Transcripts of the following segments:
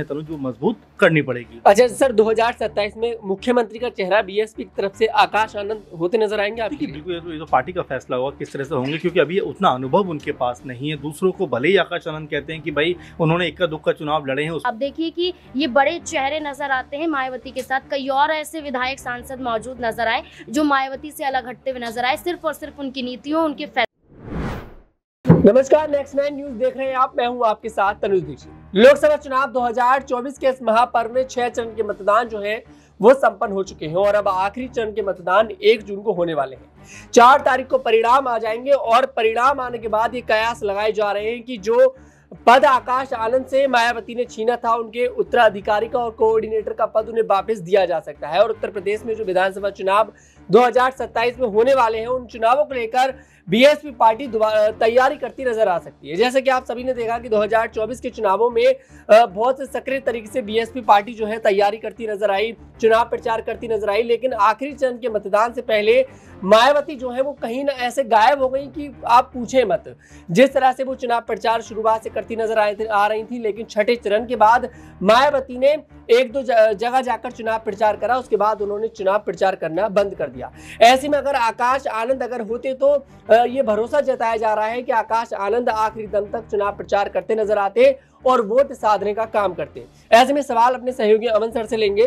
जो मजबूत करनी पड़ेगी अच्छा सर 2027 में मुख्यमंत्री का चेहरा बीएसपी की तरफ से आकाश आनंद होते नजर आएंगे बिल्कुल ये तो, ये तो पार्टी का फैसला होगा किस तरह से होंगे क्योंकि अभी उतना अनुभव उनके पास नहीं है दूसरों को भले ही आकाश आनंद कहते हैं कि भाई उन्होंने इक्का दुक्का चुनाव लड़े हैं आप देखिए की ये बड़े चेहरे नजर आते हैं मायावती के साथ कई और ऐसे विधायक सांसद मौजूद नजर आए जो मायावती से अलग हटते हुए नजर आए सिर्फ और सिर्फ उनकी नीतियों उनके नमस्कार नेक्स्ट नाइन न्यूज देख रहे हैं आप मैं हूँ आपके साथ तनुज दीक्षित लोकसभा चुनाव 2024 के इस महापर्व में छह चरण के मतदान जो है वो संपन्न हो चुके हैं और अब आखिरी चरण के मतदान एक जून को होने वाले हैं चार तारीख को परिणाम आ जाएंगे और परिणाम आने के बाद ये कयास लगाए जा रहे हैं कि जो पद आकाश आनंद से मायावती ने छीना था उनके उत्तराधिकारी का और कोऑर्डिनेटर का पद उन्हें वापस दिया जा सकता है और उत्तर प्रदेश में जो विधानसभा चुनाव 2027 में होने वाले हैं उन चुनावों को लेकर बीएसपी पार्टी तैयारी करती नजर आ सकती है जैसे कि आप सभी ने देखा कि 2024 के चुनावों में बहुत सक्रिय तरीके से बीएसपी पार्टी जो है तैयारी करती नजर आई चुनाव प्रचार करती नजर आई लेकिन आखिरी चरण के मतदान से पहले मायावती जो है वो कहीं ना ऐसे गायब हो गई कि आप पूछे मत जिस तरह से वो चुनाव प्रचार शुरुआत से करती नजर आए आ रही थी लेकिन छठे चरण के बाद मायावती ने एक दो जगह जाकर चुनाव प्रचार करा उसके बाद उन्होंने चुनाव प्रचार करना बंद कर दिया ऐसे में अगर आकाश आनंद अगर होते तो ये भरोसा जताया जा रहा है कि आकाश आनंद आखिरी दम तक चुनाव प्रचार करते नजर आते और वोट साधने का काम करते ऐसे में सवाल अपने सहयोगी अमन सर से लेंगे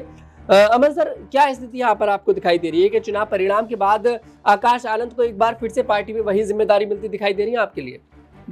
अमन सर क्या स्थिति यहाँ पर आपको दिखाई दे रही है कि चुनाव परिणाम के बाद आकाश आनंद को एक बार फिर से पार्टी में वही जिम्मेदारी मिलती दिखाई दे रही है आपके लिए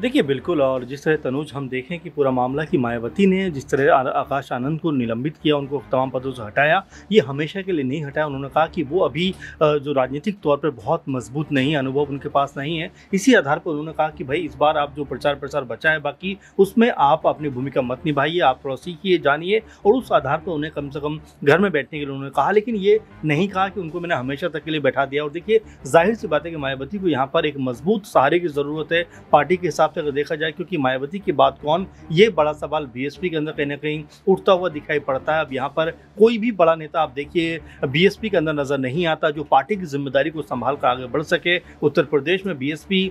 देखिए बिल्कुल और जिस तरह तनुज हम देखें कि पूरा मामला कि मायावती ने जिस तरह आकाश आनंद को निलंबित किया उनको तमाम पदों से हटाया ये हमेशा के लिए नहीं हटाया उन्होंने कहा कि वो अभी जो राजनीतिक तौर पर बहुत मजबूत नहीं अनुभव उनके पास नहीं है इसी आधार पर उन्होंने कहा कि भाई इस बार आप जो प्रचार प्रसार बचा है बाकी उसमें आप अपनी भूमिका मत निभाइए आप सीखिए जानिए और उस आधार पर उन्हें कम से कम घर में बैठने के लिए उन्होंने कहा लेकिन ये नहीं कहा कि उनको मैंने हमेशा तक के लिए बैठा दिया और देखिए जाहिर सी बात है कि मायावती को यहाँ पर एक मजबूत सहारे की ज़रूरत है पार्टी के साथ हिसाब से अगर देखा जाए क्योंकि मायावती की बात कौन ये बड़ा सवाल बीएसपी के अंदर कहीं ना कहीं उठता हुआ दिखाई पड़ता है अब यहाँ पर कोई भी बड़ा नेता आप देखिए बीएसपी के अंदर नजर नहीं आता जो पार्टी की जिम्मेदारी को संभाल कर आगे बढ़ सके उत्तर प्रदेश में बीएसपी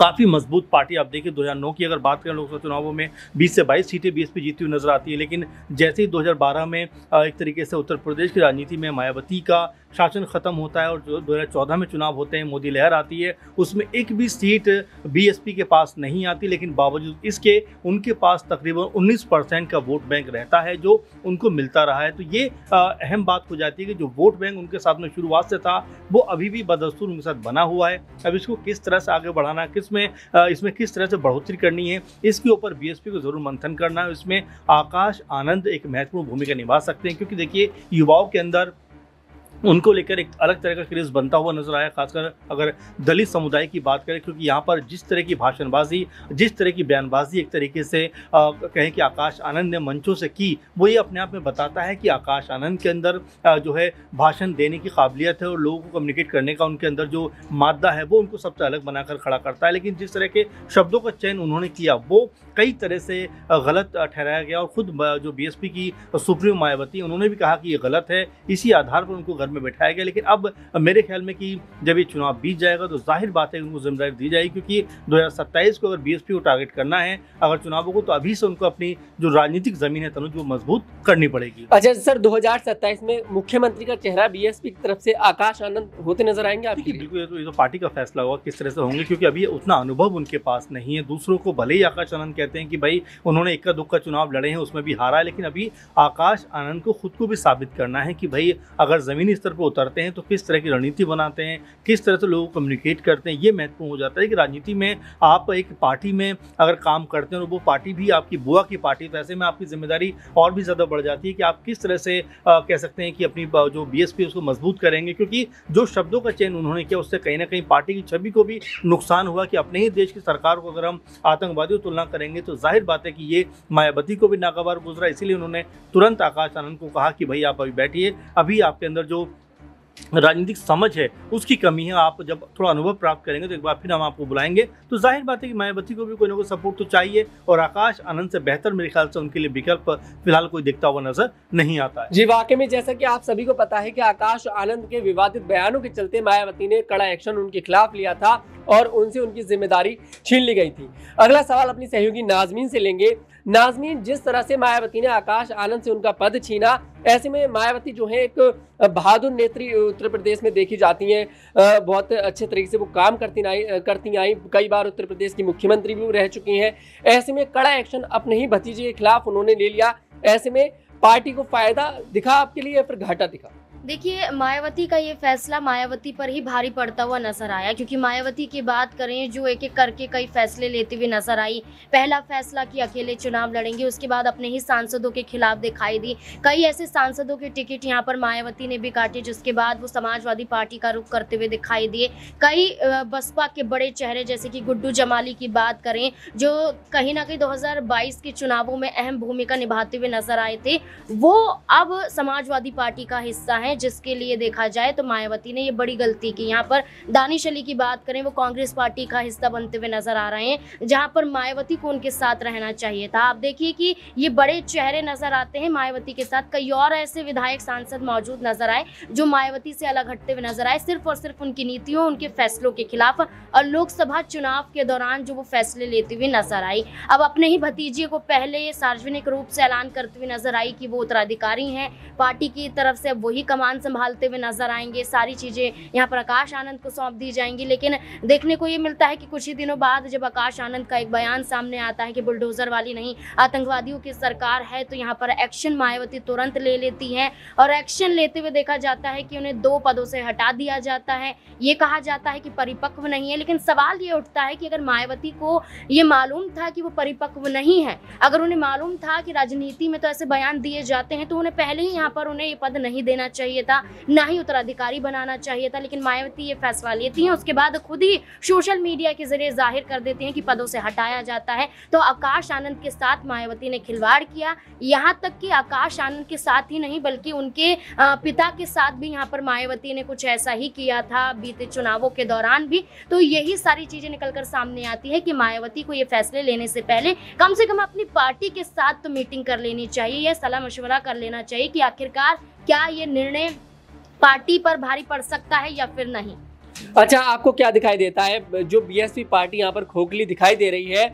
काफ़ी मजबूत पार्टी आप देखिए 2009 की अगर बात करें लोकसभा चुनावों में 20 से 22 सीटें बीएसपी जीती हुई नजर आती है लेकिन जैसे ही 2012 में एक तरीके से उत्तर प्रदेश की राजनीति में मायावती का शासन खत्म होता है और जो दो में चुनाव होते हैं मोदी लहर आती है उसमें एक भी सीट बीएसपी के पास नहीं आती लेकिन बावजूद इसके उनके पास तकरीबन 19 परसेंट का वोट बैंक रहता है जो उनको मिलता रहा है तो ये अहम बात हो जाती है कि जो वोट बैंक उनके साथ में शुरुआत से था वो अभी भी बदस्तूर उनके साथ बना हुआ है अब इसको किस तरह से आगे बढ़ाना किस इसमें इसमें किस तरह से बढ़ोतरी करनी है इसके ऊपर बीएसपी को जरूर मंथन करना है इसमें आकाश आनंद एक महत्वपूर्ण भूमिका निभा सकते हैं क्योंकि देखिए युवाओं के अंदर उनको लेकर एक अलग तरह का क्रेज बनता हुआ नजर आया खासकर अगर दलित समुदाय की बात करें क्योंकि यहाँ पर जिस तरह की भाषणबाजी जिस तरह की बयानबाजी एक तरीके से आ, कहें कि आकाश आनंद ने मंचों से की वो ये अपने आप में बताता है कि आकाश आनंद के अंदर आ, जो है भाषण देने की काबिलियत है और लोगों को कम्युनिकेट करने का उनके अंदर जो मादा है वो उनको सबसे अलग बनाकर खड़ा करता है लेकिन जिस तरह के शब्दों का चयन उन्होंने किया वो कई तरह से गलत ठहराया गया और खुद जो बी की सुप्रीम मायावती उन्होंने भी कहा कि ये गलत है इसी आधार पर उनको जमात में बैठाया गया लेकिन अब मेरे ख्याल में कि जब ये चुनाव बीत जाएगा तो जाहिर बात है उनको जिम्मेदारी दी जाएगी क्योंकि दो को अगर बी को टारगेट करना है अगर चुनावों को तो अभी से उनको अपनी जो राजनीतिक जमीन है तनुज वो मजबूत करनी पड़ेगी अच्छा सर दो में मुख्यमंत्री का चेहरा बी की तरफ से आकाश आनंद होते नजर आएंगे आपकी बिल्कुल तो ये तो पार्टी का फैसला होगा किस तरह से होंगे क्योंकि अभी उतना अनुभव उनके पास नहीं है दूसरों को भले ही आकाश आनंद कहते हैं कि भाई उन्होंने इक्का दुक्का चुनाव लड़े हैं उसमें भी हारा है लेकिन अभी आकाश आनंद को खुद को भी साबित करना है कि भाई अगर जमीनी स्तर पर उतरते हैं तो किस तरह की रणनीति बनाते हैं किस तरह से लोगों को कम्युनिकेट करते हैं ये महत्वपूर्ण हो जाता है कि राजनीति में आप एक पार्टी में अगर काम करते हैं और वो पार्टी भी आपकी बुआ की पार्टी तो ऐसे में आपकी जिम्मेदारी और भी ज़्यादा बढ़ जाती है कि आप किस तरह से कह सकते हैं कि अपनी जो बी उसको मजबूत करेंगे क्योंकि जो शब्दों का चयन उन्होंने किया उससे कहीं ना कहीं पार्टी की छवि को भी नुकसान हुआ कि अपने ही देश की सरकार को अगर हम आतंकवादियों तुलना करेंगे तो जाहिर बात है कि ये मायावती को भी नाकाबार गुजरा इसीलिए उन्होंने तुरंत आकाश आनंद को कहा कि भाई आप अभी बैठिए अभी आपके अंदर जो राजनीतिक समझ है उसकी कमी है आप जब थोड़ा अनुभव प्राप्त करेंगे तो एक बार फिर हम आपको बुलाएंगे तो जाहिर बात है कि मायावती को भी कोई ना कोई सपोर्ट तो चाहिए और आकाश आनंद से बेहतर मेरे ख्याल से उनके लिए विकल्प फिलहाल कोई दिखता हुआ नजर नहीं आता है जी वाकई में जैसा कि आप सभी को पता है कि आकाश आनंद के विवादित बयानों के चलते मायावती ने कड़ा एक्शन उनके खिलाफ लिया था और उनसे उनकी जिम्मेदारी छीन ली गई थी अगला सवाल अपनी सहयोगी नाजमीन से लेंगे नाजमीन जिस तरह से मायावती ने आकाश आनंद से उनका पद छीना ऐसे में मायावती जो है एक बहादुर नेत्री उत्तर प्रदेश में देखी जाती हैं बहुत अच्छे तरीके से वो काम करती आई करती आई कई बार उत्तर प्रदेश की मुख्यमंत्री भी रह चुकी हैं ऐसे में कड़ा एक्शन अपने ही भतीजे के खिलाफ उन्होंने ले लिया ऐसे में पार्टी को फायदा दिखा आपके लिए या फिर घाटा दिखा देखिए मायावती का ये फैसला मायावती पर ही भारी पड़ता हुआ नजर आया क्योंकि मायावती की बात करें जो एक एक करके कई फैसले लेते हुए नजर आई पहला फैसला कि अकेले चुनाव लड़ेंगे उसके बाद अपने ही सांसदों के खिलाफ दिखाई दी कई ऐसे सांसदों के टिकट यहाँ पर मायावती ने भी काटे जिसके बाद वो समाजवादी पार्टी का रुख करते हुए दिखाई दिए कई बसपा के बड़े चेहरे जैसे कि गुड्डू जमाली की बात करें जो कहीं ना कहीं दो के चुनावों में अहम भूमिका निभाते हुए नजर आए थे वो अब समाजवादी पार्टी का हिस्सा है है जिसके लिए देखा जाए तो मायावती ने ये बड़ी गलती की यहाँ पर दानिश अली की बात करें वो कांग्रेस पार्टी का हिस्सा बनते हुए नजर आ रहे हैं जहाँ पर मायावती को उनके साथ रहना चाहिए था आप देखिए कि ये बड़े चेहरे नजर आते हैं मायावती के साथ कई और ऐसे विधायक सांसद मौजूद नजर आए जो मायावती से अलग हटते हुए नजर आए सिर्फ और सिर्फ उनकी नीतियों उनके फैसलों के खिलाफ और लोकसभा चुनाव के दौरान जो वो फैसले लेती हुई नजर आई अब अपने ही भतीजे को पहले सार्वजनिक रूप से ऐलान करती हुई नजर आई कि वो उत्तराधिकारी हैं पार्टी की तरफ से वही कम सामान संभालते हुए नजर आएंगे सारी चीज़ें यहाँ पर आकाश आनंद को सौंप दी जाएंगी लेकिन देखने को ये मिलता है कि कुछ ही दिनों बाद जब आकाश आनंद का एक बयान सामने आता है कि बुलडोजर वाली नहीं आतंकवादियों की सरकार है तो यहाँ पर एक्शन मायावती तुरंत ले लेती है और एक्शन लेते हुए देखा जाता है कि उन्हें दो पदों से हटा दिया जाता है ये कहा जाता है कि परिपक्व नहीं है लेकिन सवाल ये उठता है कि अगर मायावती को ये मालूम था कि वो परिपक्व नहीं है अगर उन्हें मालूम था कि राजनीति में तो ऐसे बयान दिए जाते हैं तो उन्हें पहले ही यहाँ पर उन्हें ये पद नहीं देना चाहिए चाहिए था ना ही उत्तराधिकारी बनाना चाहिए था लेकिन मायावती ये फैसला लेती हैं उसके बाद खुद ही सोशल मीडिया के जरिए जाहिर कर देती हैं कि पदों से हटाया जाता है तो आकाश आनंद के साथ मायावती ने खिलवाड़ किया यहाँ तक कि आकाश आनंद के साथ ही नहीं बल्कि उनके पिता के साथ भी यहाँ पर मायावती ने कुछ ऐसा ही किया था बीते चुनावों के दौरान भी तो यही सारी चीजें निकल कर सामने आती है कि मायावती को ये फैसले लेने से पहले कम से कम अपनी पार्टी के साथ तो मीटिंग कर लेनी चाहिए या सलाह मशवरा कर लेना चाहिए कि आखिरकार क्या ये निर्णय पार्टी पर भारी पड़ सकता है या फिर नहीं अच्छा आपको क्या दिखाई देता है जो बीएसपी पार्टी यहाँ पर खोखली दिखाई दे रही है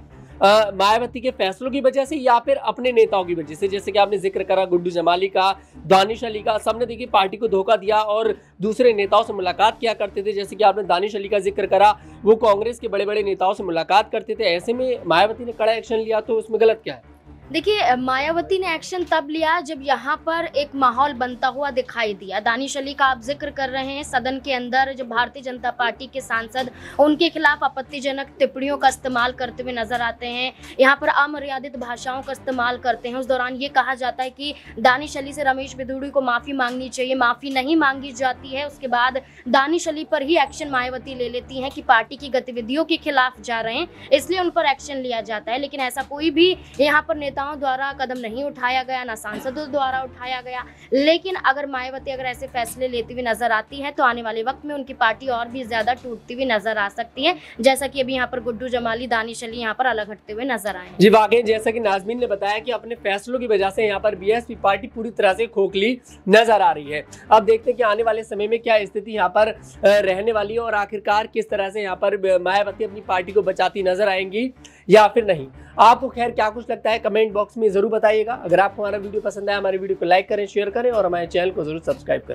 मायावती के फैसलों की वजह से या फिर अपने नेताओं की वजह से जैसे कि आपने जिक्र करा गुड्डू जमाली का दानिश अली का सबने देखिए पार्टी को धोखा दिया और दूसरे नेताओं से मुलाकात किया करते थे जैसे कि आपने दानिश अली का जिक्र करा वो कांग्रेस के बड़े बड़े नेताओं से मुलाकात करते थे ऐसे में मायावती ने कड़ा एक्शन लिया तो उसमें गलत क्या है देखिए मायावती ने एक्शन तब लिया जब यहाँ पर एक माहौल बनता हुआ दिखाई दिया दानिश अली का आप जिक्र कर रहे हैं सदन के अंदर जो भारतीय जनता पार्टी के सांसद उनके खिलाफ आपत्तिजनक टिप्पणियों का इस्तेमाल करते हुए नजर आते हैं यहाँ पर अमर्यादित भाषाओं का इस्तेमाल करते हैं उस दौरान ये कहा जाता है कि दानिश अली से रमेश भिदुड़ी को माफ़ी मांगनी चाहिए माफ़ी नहीं मांगी जाती है उसके बाद दानिश अली पर ही एक्शन मायावती ले लेती है कि पार्टी की गतिविधियों के खिलाफ जा रहे हैं इसलिए उन पर एक्शन लिया जाता है लेकिन ऐसा कोई भी यहाँ पर नेताओं द्वारा कदम नहीं उठाया गया ना सांसदों द्वारा उठाया गया लेकिन अगर मायावती अगर ऐसे फैसले लेती हुई नजर आती है तो आने वाले वक्त में उनकी पार्टी और भी ज़्यादा टूटती हुई नजर आ सकती है जैसा की अभी यहाँ पर गुड्डू जमाली दानिश अली यहाँ पर अलग हटते हुए नजर आए जी वाकई जैसा की नाजमीन ने बताया की अपने फैसलों की वजह से यहाँ पर बी पार्टी पूरी तरह से खोखली नजर आ रही है अब देखते हैं कि आने वाले समय में क्या स्थिति यहाँ पर रहने वाली है और आखिरकार किस तरह से यहाँ पर मायावती अपनी पार्टी को बचाती नजर आएंगी या फिर नहीं आपको खैर क्या कुछ लगता है कमेंट बॉक्स में ज़रूर बताइएगा अगर आपको हमारा वीडियो पसंद आया हमारे वीडियो को लाइक करें शेयर करें और हमारे चैनल को ज़रूर सब्सक्राइब करें